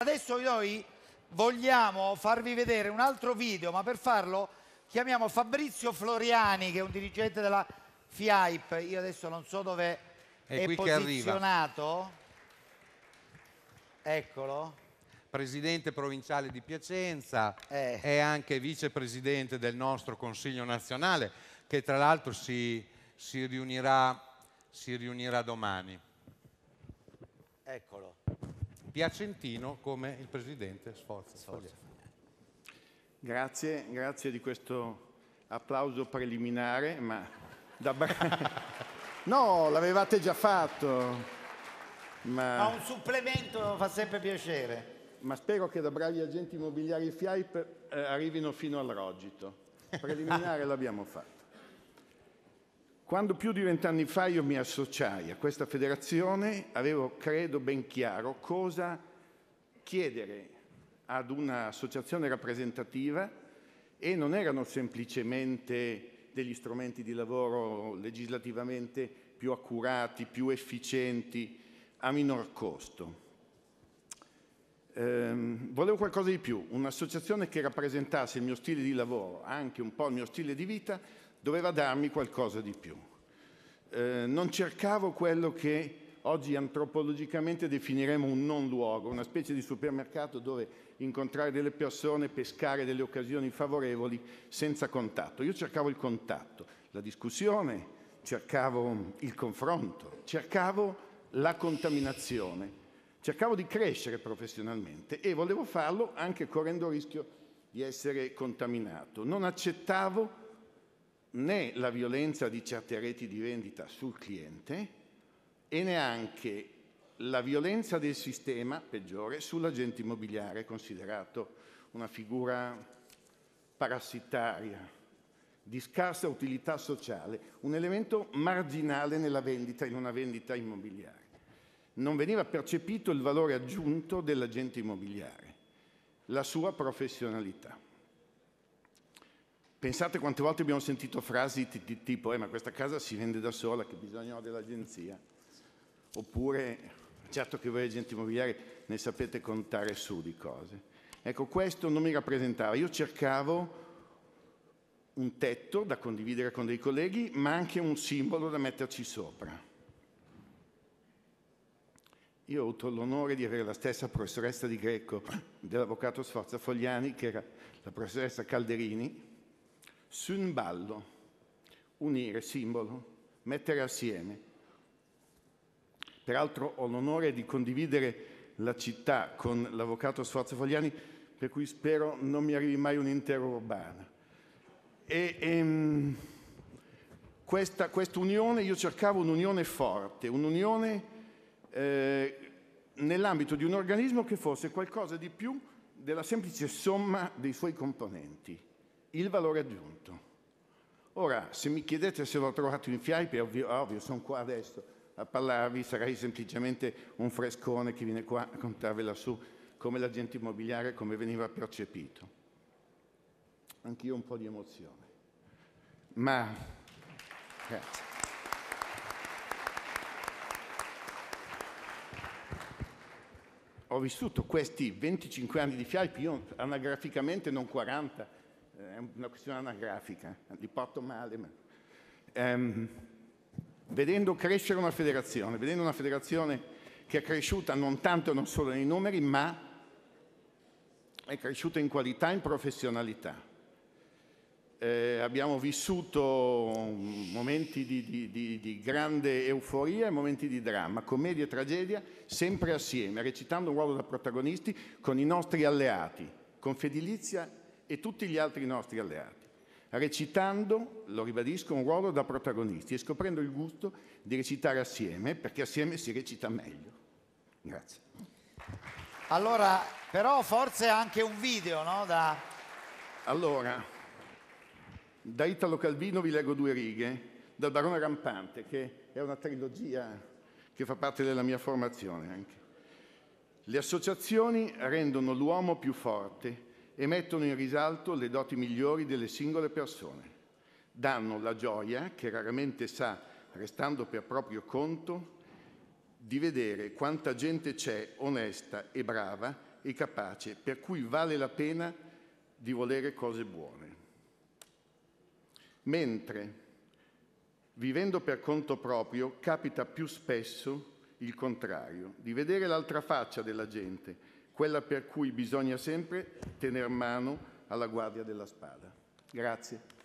Adesso noi vogliamo farvi vedere un altro video, ma per farlo chiamiamo Fabrizio Floriani, che è un dirigente della FIAIP. Io adesso non so dove è, è qui posizionato. Eccolo. Presidente provinciale di Piacenza, eh. è anche vicepresidente del nostro Consiglio nazionale, che tra l'altro si, si, si riunirà domani. Eccolo piacentino come il presidente Sforza. Sforza. Grazie, grazie di questo applauso preliminare, ma da No, l'avevate già fatto. Ma... ma... un supplemento fa sempre piacere. Ma spero che da bravi agenti immobiliari FIAIP eh, arrivino fino al rogito. Preliminare l'abbiamo fatto. Quando più di vent'anni fa io mi associai a questa federazione, avevo, credo, ben chiaro cosa chiedere ad un'associazione rappresentativa e non erano semplicemente degli strumenti di lavoro legislativamente più accurati, più efficienti, a minor costo. Ehm, volevo qualcosa di più, un'associazione che rappresentasse il mio stile di lavoro, anche un po' il mio stile di vita, doveva darmi qualcosa di più. Eh, non cercavo quello che oggi antropologicamente definiremo un non luogo, una specie di supermercato dove incontrare delle persone, pescare delle occasioni favorevoli senza contatto. Io cercavo il contatto, la discussione, cercavo il confronto, cercavo la contaminazione Cercavo di crescere professionalmente e volevo farlo anche correndo il rischio di essere contaminato. Non accettavo né la violenza di certe reti di vendita sul cliente e neanche la violenza del sistema peggiore sull'agente immobiliare, considerato una figura parassitaria, di scarsa utilità sociale, un elemento marginale nella vendita, in una vendita immobiliare non veniva percepito il valore aggiunto dell'agente immobiliare, la sua professionalità. Pensate quante volte abbiamo sentito frasi di tipo, eh, ma questa casa si vende da sola, che bisogno dell'agenzia. Oppure, certo che voi agenti immobiliari ne sapete contare su di cose. Ecco, questo non mi rappresentava. Io cercavo un tetto da condividere con dei colleghi, ma anche un simbolo da metterci sopra. Io ho avuto l'onore di avere la stessa professoressa di greco dell'avvocato Sforza Fogliani, che era la professoressa Calderini, su un ballo, unire simbolo, mettere assieme. Peraltro ho l'onore di condividere la città con l'avvocato Sforza Fogliani, per cui spero non mi arrivi mai un'intera urbana. E, e ehm, questa unione, io cercavo un'unione forte, un'unione eh, nell'ambito di un organismo che fosse qualcosa di più della semplice somma dei suoi componenti, il valore aggiunto. Ora, se mi chiedete se l'ho trovato in FIAIP, è ovvio, ovvio, sono qua adesso a parlarvi, sarei semplicemente un frescone che viene qua a contarvela su come l'agente immobiliare, come veniva percepito. Anch'io un po' di emozione. Ma, grazie. ho vissuto questi 25 anni di FIAP, io anagraficamente non 40, eh, è una questione anagrafica, li porto male. Ma, ehm, vedendo crescere una federazione, vedendo una federazione che è cresciuta non tanto e non solo nei numeri, ma è cresciuta in qualità e in professionalità eh, abbiamo vissuto momenti di, di, di, di, grande euforia e momenti di dramma, commedia e tragedia, sempre assieme, recitando un ruolo da protagonisti con i nostri alleati, con Fedilizia e tutti gli altri nostri alleati, recitando, lo ribadisco, un ruolo da protagonisti e scoprendo il gusto di recitare assieme, perché assieme si recita meglio. Grazie. Allora, però forse anche un video, no? Da... Allora... Da Italo Calvino vi leggo due righe, dal Barone Rampante, che è una trilogia che fa parte della mia formazione anche. Le associazioni rendono l'uomo più forte e mettono in risalto le doti migliori delle singole persone. Danno la gioia, che raramente sa, restando per proprio conto, di vedere quanta gente c'è onesta e brava e capace, per cui vale la pena di volere cose buone mentre vivendo per conto proprio capita più spesso il contrario, di vedere l'altra faccia della gente, quella per cui bisogna sempre tener mano alla guardia della spada. Grazie.